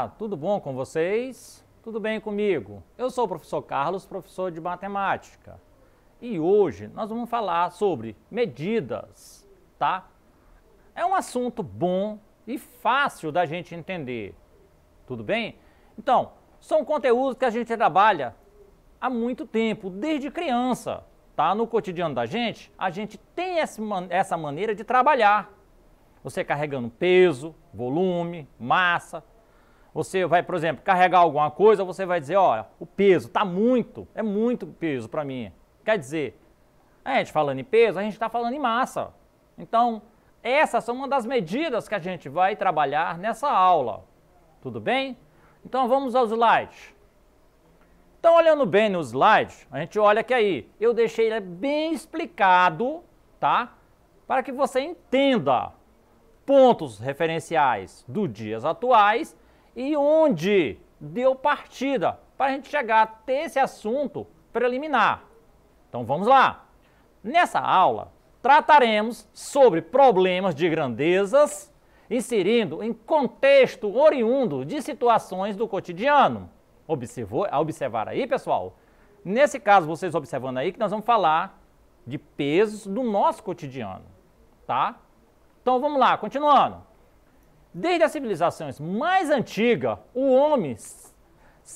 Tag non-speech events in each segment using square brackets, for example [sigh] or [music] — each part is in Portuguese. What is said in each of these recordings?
Olá, tudo bom com vocês? Tudo bem comigo? Eu sou o professor Carlos, professor de matemática. E hoje nós vamos falar sobre medidas, tá? É um assunto bom e fácil da gente entender. Tudo bem? Então, são conteúdos que a gente trabalha há muito tempo, desde criança, tá? No cotidiano da gente, a gente tem essa maneira de trabalhar. Você carregando peso, volume, massa, você vai, por exemplo, carregar alguma coisa, você vai dizer, olha, o peso está muito, é muito peso para mim. Quer dizer, a gente falando em peso, a gente está falando em massa. Então, essas são uma das medidas que a gente vai trabalhar nessa aula. Tudo bem? Então vamos ao slide. Então, olhando bem no slide, a gente olha que aí eu deixei ele bem explicado, tá? Para que você entenda pontos referenciais do dias atuais e onde deu partida para a gente chegar até esse assunto preliminar. Então vamos lá. Nessa aula, trataremos sobre problemas de grandezas, inserindo em contexto oriundo de situações do cotidiano. Observou, a observar aí, pessoal? Nesse caso, vocês observando aí que nós vamos falar de pesos do nosso cotidiano, tá? Então vamos lá, continuando. Desde as civilizações mais antigas, o homem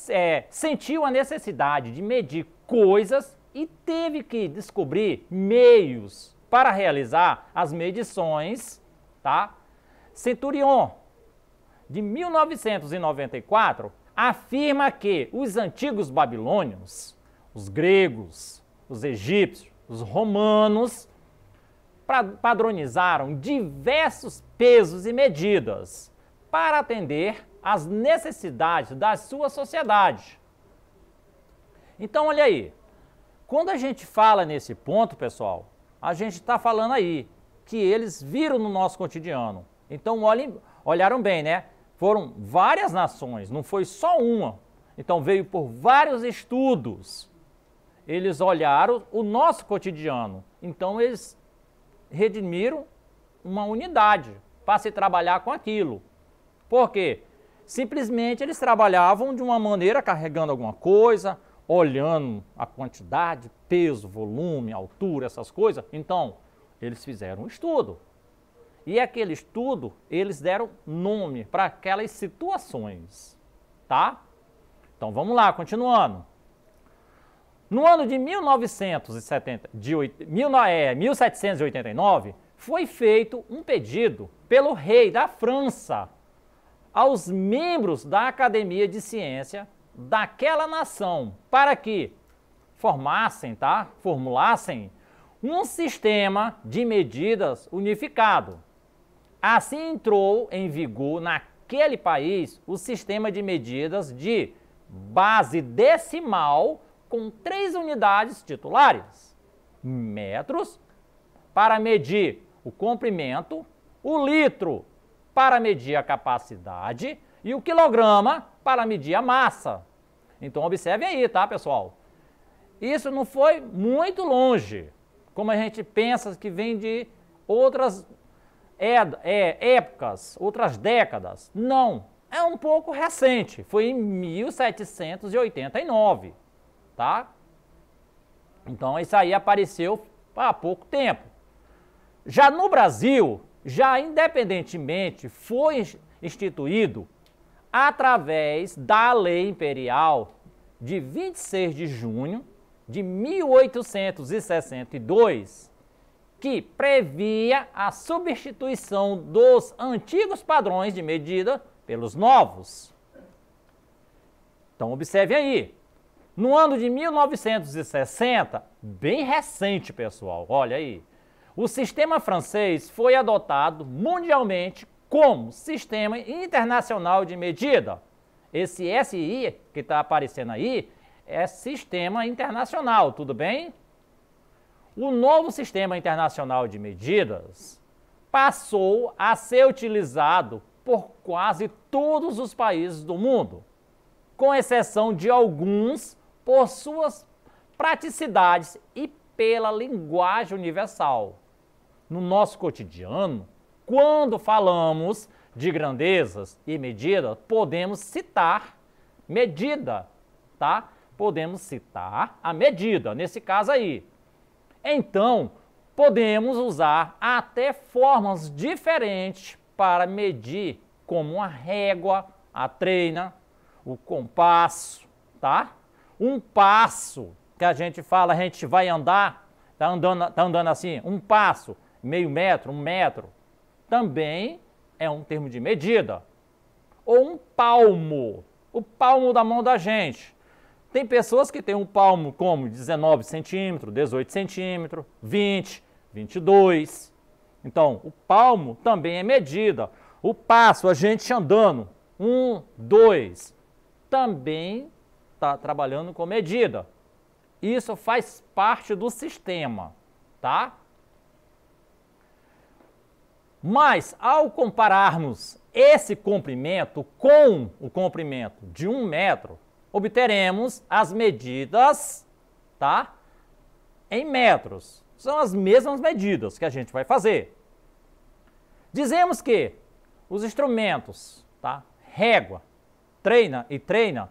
é, sentiu a necessidade de medir coisas e teve que descobrir meios para realizar as medições, tá? Centurion, de 1994, afirma que os antigos babilônios, os gregos, os egípcios, os romanos padronizaram diversos pesos e medidas para atender às necessidades da sua sociedade. Então, olha aí. Quando a gente fala nesse ponto, pessoal, a gente está falando aí que eles viram no nosso cotidiano. Então, olhem, olharam bem, né? Foram várias nações, não foi só uma. Então, veio por vários estudos. Eles olharam o nosso cotidiano. Então, eles redimiram uma unidade para se trabalhar com aquilo. Por quê? Simplesmente eles trabalhavam de uma maneira carregando alguma coisa, olhando a quantidade, peso, volume, altura, essas coisas. Então, eles fizeram um estudo. E aquele estudo, eles deram nome para aquelas situações, tá? Então vamos lá, continuando. No ano de 1970, de 8, 1789, é, foi feito um pedido pelo rei da França aos membros da Academia de Ciência daquela nação para que formassem, tá? Formulassem um sistema de medidas unificado. Assim entrou em vigor naquele país o sistema de medidas de base decimal com três unidades titulares, metros, para medir o comprimento, o litro para medir a capacidade e o quilograma para medir a massa. Então observe aí, tá, pessoal? Isso não foi muito longe, como a gente pensa que vem de outras é, épocas, outras décadas. Não, é um pouco recente, foi em 1789 tá? Então isso aí apareceu há pouco tempo. Já no Brasil, já independentemente foi instituído através da lei imperial de 26 de junho de 1862, que previa a substituição dos antigos padrões de medida pelos novos. Então observe aí, no ano de 1960, bem recente, pessoal, olha aí, o sistema francês foi adotado mundialmente como Sistema Internacional de Medida. Esse SI que está aparecendo aí é Sistema Internacional, tudo bem? O novo Sistema Internacional de Medidas passou a ser utilizado por quase todos os países do mundo, com exceção de alguns por suas praticidades e pela linguagem universal. No nosso cotidiano, quando falamos de grandezas e medida, podemos citar medida, tá? Podemos citar a medida, nesse caso aí. Então, podemos usar até formas diferentes para medir, como a régua, a treina, o compasso, tá? Um passo que a gente fala, a gente vai andar, está andando, tá andando assim, um passo, meio metro, um metro, também é um termo de medida. Ou um palmo, o palmo da mão da gente. Tem pessoas que têm um palmo como 19 centímetros, 18 centímetros, 20, 22. Então, o palmo também é medida. O passo, a gente andando, um, dois, também está trabalhando com medida. Isso faz parte do sistema, tá? Mas, ao compararmos esse comprimento com o comprimento de um metro, obteremos as medidas, tá? Em metros. São as mesmas medidas que a gente vai fazer. Dizemos que os instrumentos, tá? Régua, treina e treina,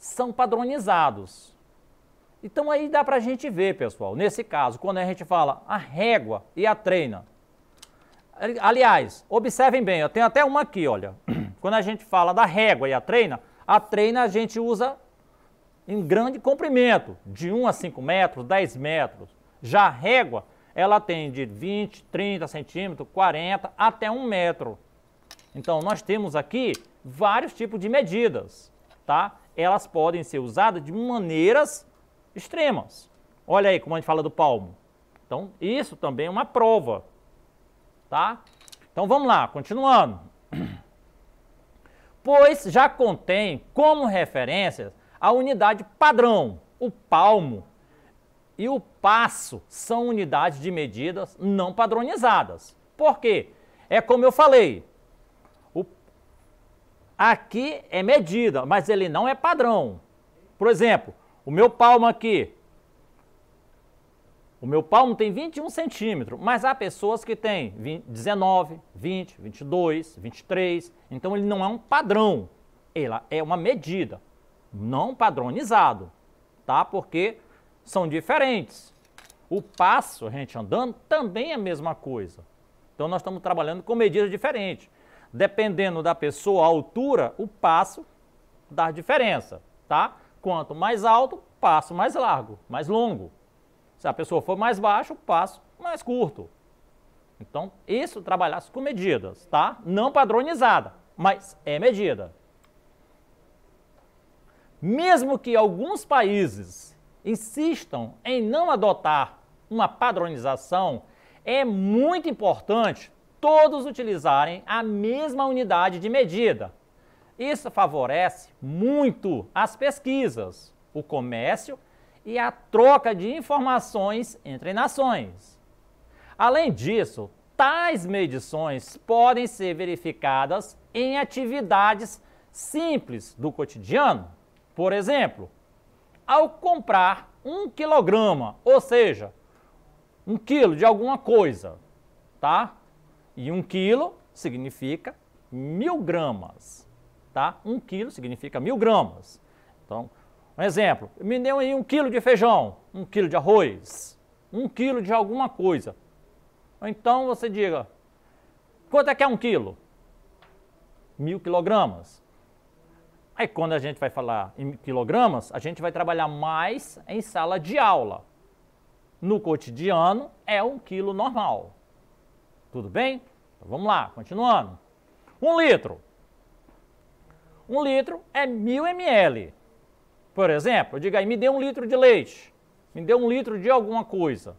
são padronizados. Então aí dá para a gente ver, pessoal, nesse caso, quando a gente fala a régua e a treina. Aliás, observem bem, eu tenho até uma aqui, olha. [clears throat] Quando a gente fala da régua e a treina, a treina a gente usa em grande comprimento, de 1 a 5 metros, 10 metros. Já a régua, ela tem de 20, 30 centímetros, 40 até 1 metro. Então, nós temos aqui vários tipos de medidas, tá? elas podem ser usadas de maneiras extremas. Olha aí como a gente fala do palmo. Então, isso também é uma prova, tá? Então, vamos lá, continuando. [clears throat] Pois já contém como referências a unidade padrão, o palmo e o passo são unidades de medidas não padronizadas. Por quê? É como eu falei, Aqui é medida, mas ele não é padrão. Por exemplo, o meu palmo aqui. O meu palmo tem 21 centímetros, mas há pessoas que têm 20, 19, 20, 22, 23. Então ele não é um padrão. Ela é uma medida, não padronizado, tá? Porque são diferentes. O passo, a gente andando, também é a mesma coisa. Então nós estamos trabalhando com medidas diferentes dependendo da pessoa, a altura, o passo dá diferença, tá? Quanto mais alto, passo mais largo, mais longo. Se a pessoa for mais baixa, o passo mais curto. Então, isso trabalhar com medidas, tá? Não padronizada, mas é medida. Mesmo que alguns países insistam em não adotar uma padronização, é muito importante todos utilizarem a mesma unidade de medida. Isso favorece muito as pesquisas, o comércio e a troca de informações entre nações. Além disso, tais medições podem ser verificadas em atividades simples do cotidiano. Por exemplo, ao comprar um quilograma, ou seja, um quilo de alguma coisa, tá? E um quilo significa mil gramas, tá? um quilo significa mil gramas. Então, um exemplo, me deu aí um quilo de feijão, um quilo de arroz, um quilo de alguma coisa. Então você diga, quanto é que é um quilo? Mil quilogramas. Aí quando a gente vai falar em quilogramas, a gente vai trabalhar mais em sala de aula. No cotidiano é um quilo normal. Tudo bem? Então, vamos lá, continuando. um litro. um litro é mil ml. Por exemplo, eu diga aí, me dê um litro de leite, me dê um litro de alguma coisa.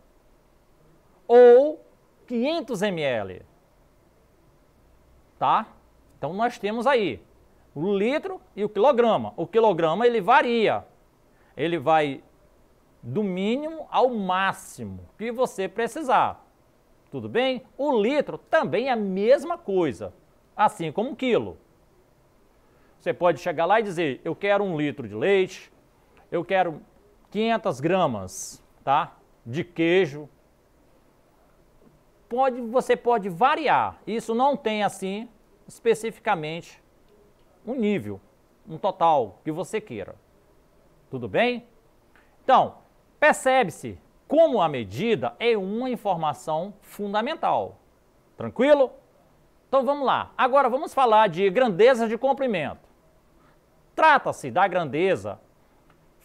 Ou 500 ml. Tá? Então nós temos aí o litro e o quilograma. O quilograma ele varia. Ele vai do mínimo ao máximo que você precisar. Tudo bem? O litro também é a mesma coisa, assim como um quilo. Você pode chegar lá e dizer, eu quero um litro de leite, eu quero 500 gramas tá, de queijo. Pode, você pode variar. Isso não tem, assim, especificamente um nível, um total que você queira. Tudo bem? Então, percebe-se como a medida é uma informação fundamental. Tranquilo? Então vamos lá. Agora vamos falar de grandeza de comprimento. Trata-se da grandeza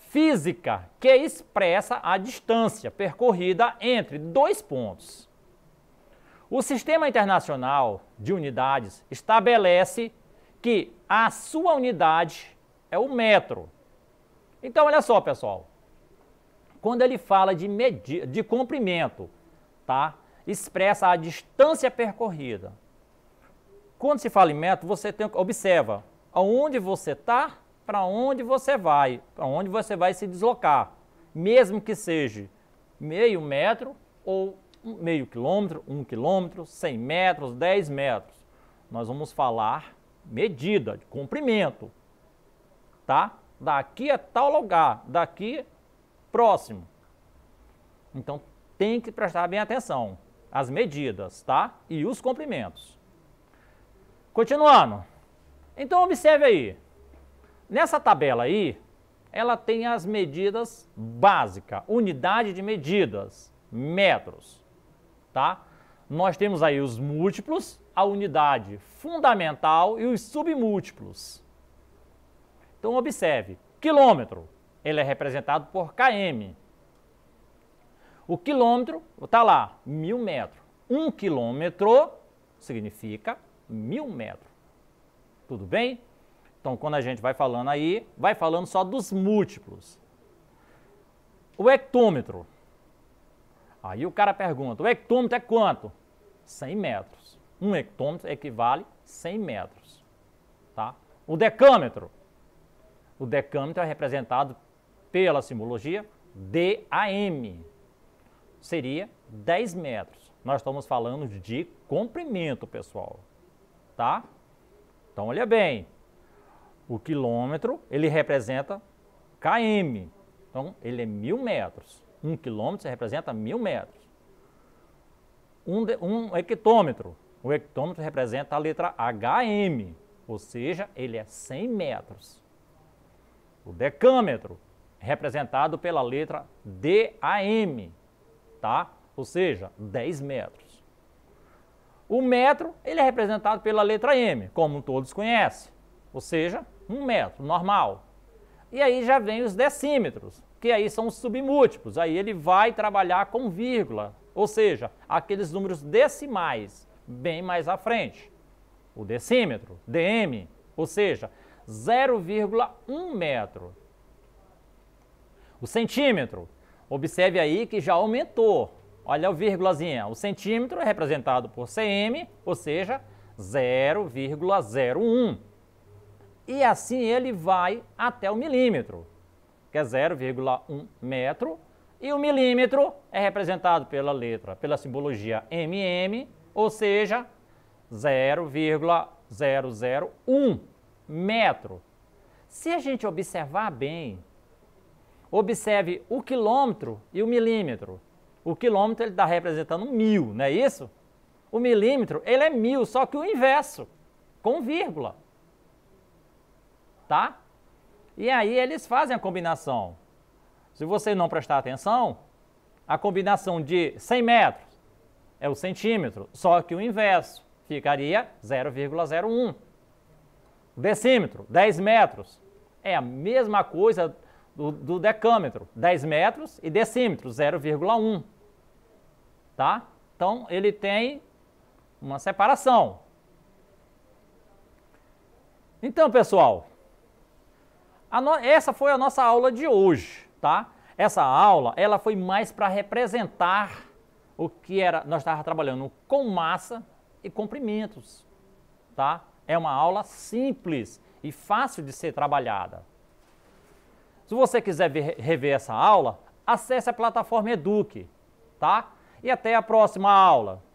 física que é expressa a distância percorrida entre dois pontos. O Sistema Internacional de Unidades estabelece que a sua unidade é o metro. Então, olha só, pessoal quando ele fala de, medida, de comprimento, tá? expressa a distância percorrida. Quando se fala em metro, você tem, observa aonde você está, para onde você vai, para onde você vai se deslocar. Mesmo que seja meio metro ou meio quilômetro, um quilômetro, cem metros, dez metros. Nós vamos falar medida, de comprimento, tá? Daqui a tal lugar, daqui próximo. Então tem que prestar bem atenção as medidas, tá? E os comprimentos. Continuando. Então observe aí. Nessa tabela aí, ela tem as medidas básicas, unidade de medidas, metros, tá? Nós temos aí os múltiplos, a unidade fundamental e os submúltiplos. Então observe, quilômetro, ele é representado por km. O quilômetro está lá, mil metros. Um quilômetro significa mil metros. Tudo bem? Então, quando a gente vai falando aí, vai falando só dos múltiplos. O hectômetro. Aí o cara pergunta, o hectômetro é quanto? 100 metros. Um hectômetro equivale 100 metros. Tá? O decâmetro. O decâmetro é representado pela simbologia, DAM seria 10 metros. Nós estamos falando de comprimento, pessoal, tá? Então, olha bem, o quilômetro, ele representa km, então ele é mil metros. Um quilômetro representa mil metros. Um, de, um hectômetro, o hectômetro representa a letra HM, ou seja, ele é 100 metros. O decâmetro, representado pela letra DAM, tá? Ou seja, 10 metros. O metro, ele é representado pela letra M, como todos conhecem, ou seja, um metro, normal. E aí já vem os decímetros, que aí são os submúltiplos, aí ele vai trabalhar com vírgula, ou seja, aqueles números decimais, bem mais à frente. O decímetro, DM, ou seja, 0,1 metro. O centímetro, observe aí que já aumentou. Olha a vírgulazinha. O centímetro é representado por cm, ou seja, 0,01. E assim ele vai até o milímetro, que é 0,1 metro. E o milímetro é representado pela letra, pela simbologia mm, ou seja, 0,001 metro. Se a gente observar bem, Observe o quilômetro e o milímetro. O quilômetro ele está representando mil, não é isso? O milímetro ele é mil, só que o inverso, com vírgula. Tá? E aí eles fazem a combinação. Se você não prestar atenção, a combinação de 100 metros é o centímetro, só que o inverso ficaria 0,01. Decímetro, 10 metros, é a mesma coisa do, do decâmetro, 10 metros, e decímetro, 0,1. Tá? Então, ele tem uma separação. Então, pessoal, no... essa foi a nossa aula de hoje, tá? Essa aula, ela foi mais para representar o que era, nós estávamos trabalhando com massa e comprimentos, tá? É uma aula simples e fácil de ser trabalhada. Se você quiser ver, rever essa aula, acesse a plataforma Eduque, tá? E até a próxima aula.